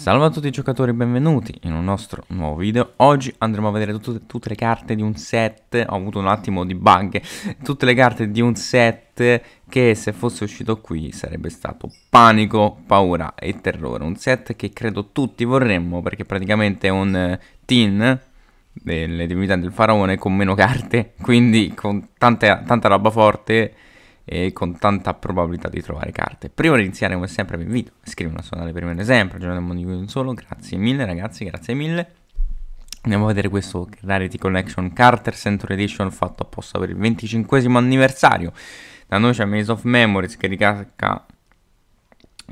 Salve a tutti i giocatori, benvenuti in un nostro nuovo video Oggi andremo a vedere tutte, tutte le carte di un set Ho avuto un attimo di bug Tutte le carte di un set che se fosse uscito qui sarebbe stato panico, paura e terrore Un set che credo tutti vorremmo perché praticamente è un eh, tin delle divinità del faraone con meno carte Quindi con tante, tanta roba forte e con tanta probabilità di trovare carte. Prima di iniziare, come sempre, vi invito a iscrivervi alla sua canale per un esempio, giornale mondo di cui non solo. Grazie mille, ragazzi, grazie mille. Andiamo a vedere questo Rarity Collection Carter Century Edition fatto apposta per il 25 anniversario. Da noi c'è Maze of Memories che ricalca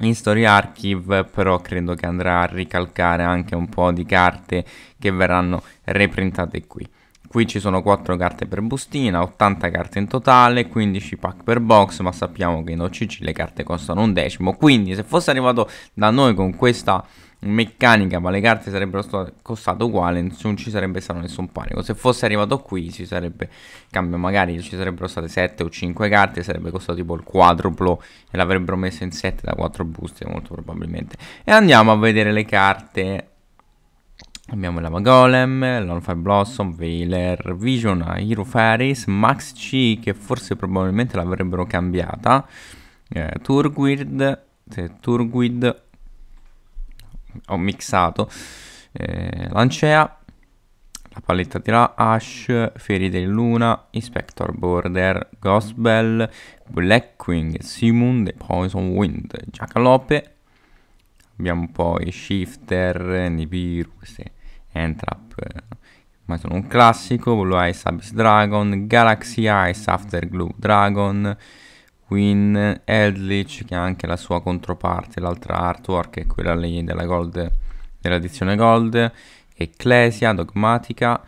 in Story Archive, però credo che andrà a ricalcare anche un po' di carte che verranno reprintate qui. Qui ci sono 4 carte per bustina, 80 carte in totale, 15 pack per box, ma sappiamo che in OCC le carte costano un decimo, quindi se fosse arrivato da noi con questa meccanica, ma le carte sarebbero costate uguali, non ci sarebbe stato nessun panico. Se fosse arrivato qui, ci sarebbe cambio, magari ci sarebbero state 7 o 5 carte, sarebbe costato tipo il quadruplo e l'avrebbero messo in 7 da 4 buste molto probabilmente. E andiamo a vedere le carte Abbiamo Lava Golem, Lonfire Blossom, Veiler, Vision, Hero Fairies, Max C che forse probabilmente l'avrebbero cambiata, eh, Turguid, Turguid, ho mixato, eh, Lancea, la paletta di là, Ash, Feri del Luna, Inspector Border, Ghostbell, Blackwing, Simon, The Poison Wind, Giacalope, abbiamo poi Shifter, Nibiru, queste Entrap eh, ma sono un classico, Blue Eyes Abyss Dragon, Galaxy Eyes Afterglow Dragon, Queen Eldritch che ha anche la sua controparte, l'altra artwork è quella lì della Gold, dell'edizione Gold, Ecclesia, Dogmatica,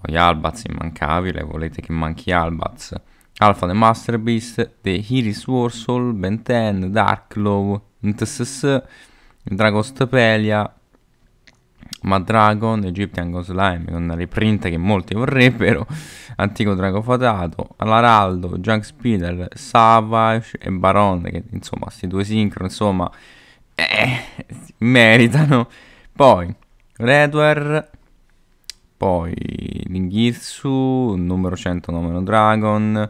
poi Albaz immancabile, volete che manchi Albaz, Alpha the Master Beast, The Iris Warsaw, Ben 10, Darklow, NTSS, Dragostopelia, Dragon, Egyptian Ghost Slime una reprint che molti vorrebbero, Antico Drago Fatato, Laraldo, Junk Speeder, Savage e Baron, che insomma questi due sincro insomma eh, meritano. Poi Redware, poi Ningirsu, numero 109 Dragon,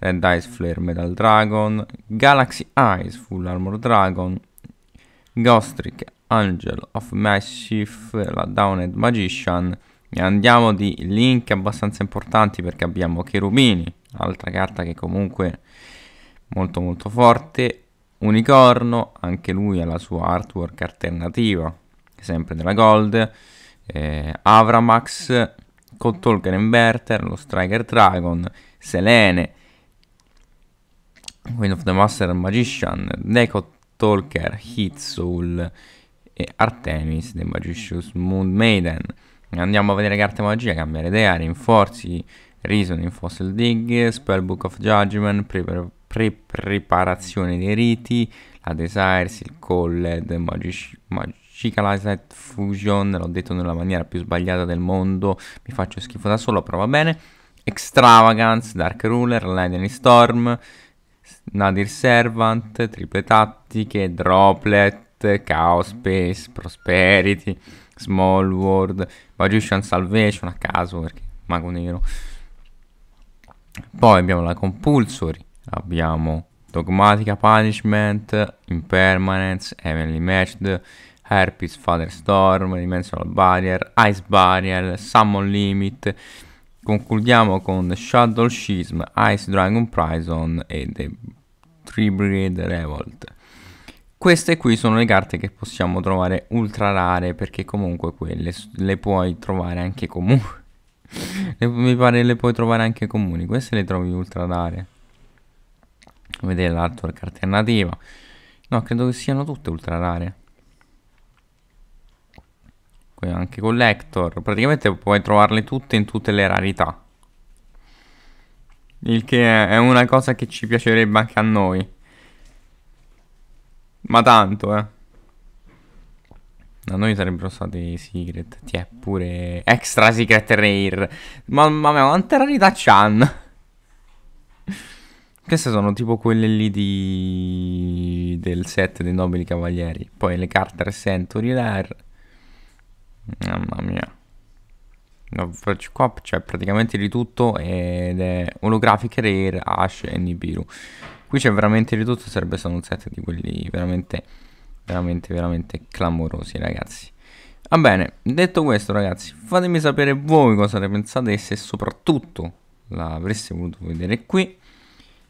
Red Ice Flare Metal Dragon, Galaxy Ice Full Armor Dragon, Gostrick Angel of Massive, la Downed Magician. E andiamo di link abbastanza importanti perché abbiamo Cherubini, altra carta che comunque molto molto forte. Unicorno, anche lui ha la sua artwork alternativa, sempre della Gold. Eh, Avramax, Cottolker Inverter, lo Striker Dragon, Selene, Queen of the Master Magician, Deco Talker, Hit Soul, e Artemis, The Magicious Moon Maiden. Andiamo a vedere carte magia, cambiare idea, rinforzi, Reasoning, Fossil Dig, Spellbook of Judgment, pre- preparazione dei riti, la Desires, il Call, The Magic- Magicalized Fusion, l'ho detto nella maniera più sbagliata del mondo, mi faccio schifo da solo, però va bene, Extravagance, Dark Ruler, Lightning Storm, Nadir Servant, Triple Tattiche, Droplet, Net, Chaos Space, Prosperity, Small World, Magician Salvation a caso perché mago nero. Poi abbiamo la Compulsory, abbiamo Dogmatica Punishment, Impermanence, Heavenly Matched, Herpes, Father Storm, Dimensional Barrier, Ice Barrier, Summon Limit. Concludiamo con Shadow Schism, Ice Dragon Prison e The Tribrid Revolt. Queste qui sono le carte che possiamo trovare ultra rare perché comunque quelle le puoi trovare anche comuni. Mi pare le puoi trovare anche comuni, queste le trovi ultra rare. Vedete l'altra carta alternativa. No, credo che siano tutte ultra rare. Poi anche collector, praticamente puoi trovarle tutte in tutte le rarità. Il che è una cosa che ci piacerebbe anche a noi. Ma tanto, eh. Da noi sarebbero stati secret, ti è pure extra secret rare. Mamma mia, quante rarità c'han? Queste sono tipo quelle lì di... del set dei nobili cavalieri. Poi le carte Century Rare. Mamma mia. No, qua c'è cioè, praticamente di tutto ed è Holographic Rare, Ash e Nibiru. Qui c'è veramente ridotto sarebbe stato un set di quelli veramente, veramente, veramente clamorosi, ragazzi. Va bene, detto questo, ragazzi, fatemi sapere voi cosa ne pensate e se soprattutto l'avreste voluto vedere qui.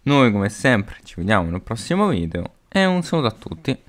Noi, come sempre, ci vediamo nel prossimo video e un saluto a tutti.